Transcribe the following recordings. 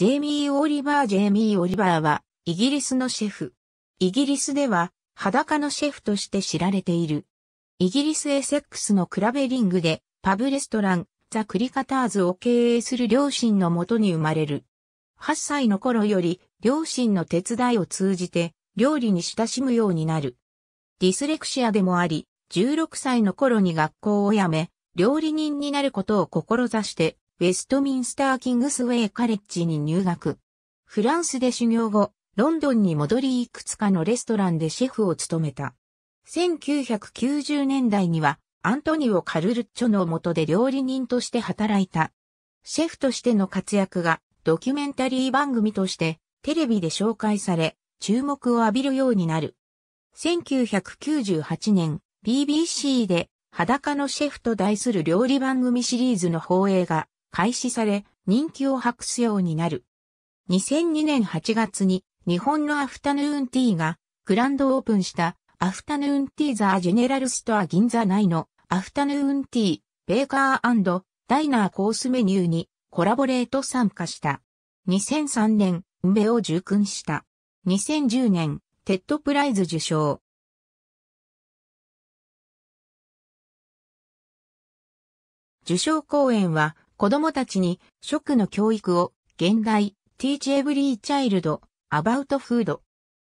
ジェイミー・オリバージェイミー・オリバーは、イギリスのシェフ。イギリスでは、裸のシェフとして知られている。イギリス・エセックスのクラベリングで、パブレストラン、ザ・クリカターズを経営する両親のもとに生まれる。8歳の頃より、両親の手伝いを通じて、料理に親しむようになる。ディスレクシアでもあり、16歳の頃に学校を辞め、料理人になることを志して、ウェストミンスター・キングスウェイ・カレッジに入学。フランスで修行後、ロンドンに戻りいくつかのレストランでシェフを務めた。1990年代には、アントニオ・カルルッチョの下で料理人として働いた。シェフとしての活躍がドキュメンタリー番組としてテレビで紹介され、注目を浴びるようになる。1998年、BBC で裸のシェフと題する料理番組シリーズの放映が開始され、人気を博すようになる。2002年8月に日本のアフタヌーンティーがグランドオープンしたアフタヌーンティーザージェネラルストア銀座内のアフタヌーンティー、ベーカーダイナーコースメニューにコラボレート参加した。2003年、命を受勲した。2010年、テッドプライズ受賞。受賞公演は子供たちに、食の教育を、現代、teach every child, about food。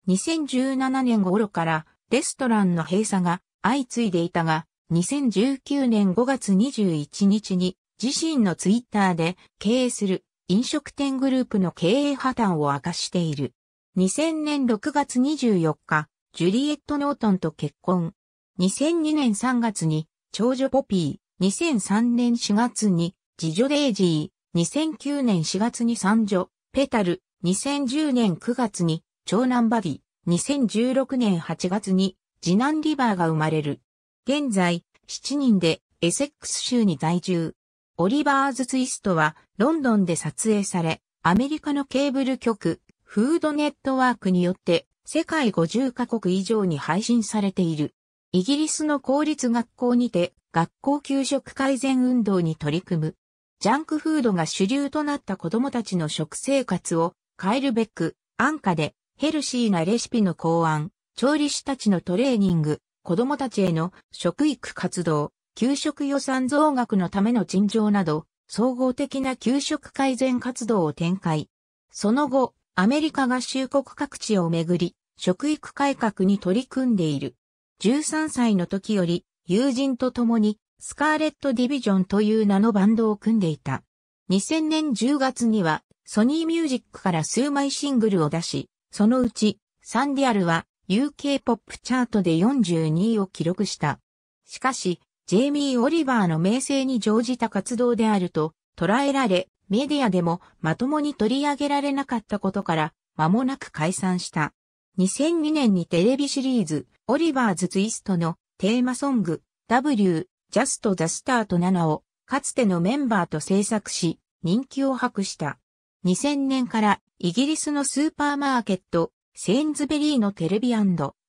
2017年頃からレストランの閉鎖が相次いでいたが、2019年5月21日に自身のツイッターで経営する飲食店グループの経営破綻を明かしている。2000年6月24日、ジュリエット・ノートンと結婚。2002年3月に長女ポピー、2003年4月に自女デイジー、2009年4月に三女、ペタル、2010年9月に、長男バディ、2016年8月に、次男リバーが生まれる。現在、7人で、エセックス州に在住。オリバーズ・ツイストは、ロンドンで撮影され、アメリカのケーブル局、フードネットワークによって、世界50カ国以上に配信されている。イギリスの公立学校にて、学校給食改善運動に取り組む。ジャンクフードが主流となった子供たちの食生活を変えるべく、安価でヘルシーなレシピの考案、調理師たちのトレーニング、子供たちへの食育活動、給食予算増額のための陳情など、総合的な給食改善活動を展開。その後、アメリカ合衆国各地をめぐり、食育改革に取り組んでいる。13歳の時より、友人と共にスカーレット・ディビジョンという名のバンドを組んでいた。2000年10月には、ソニーミュージックから数枚シングルを出し、そのうち、サンディアルは UK ポップチャートで42位を記録した。しかし、ジェイミー・オリバーの名声に乗じた活動であると捉えられ、メディアでもまともに取り上げられなかったことから、間もなく解散した。2002年にテレビシリーズ、オリバーズ・ツイストのテーマソング、W、ジャスト・ザ・スターと7を、かつてのメンバーと制作し、人気を博した。2000年からイギリスのスーパーマーケット、セインズベリーのテレビ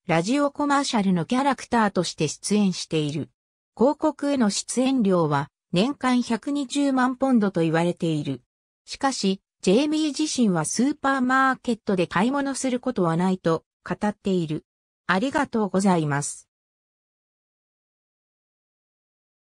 ラジオコマーシャルのキャラクターとして出演している。広告への出演料は年間120万ポンドと言われている。しかし、ジェイミー自身はスーパーマーケットで買い物することはないと語っている。ありがとうございます。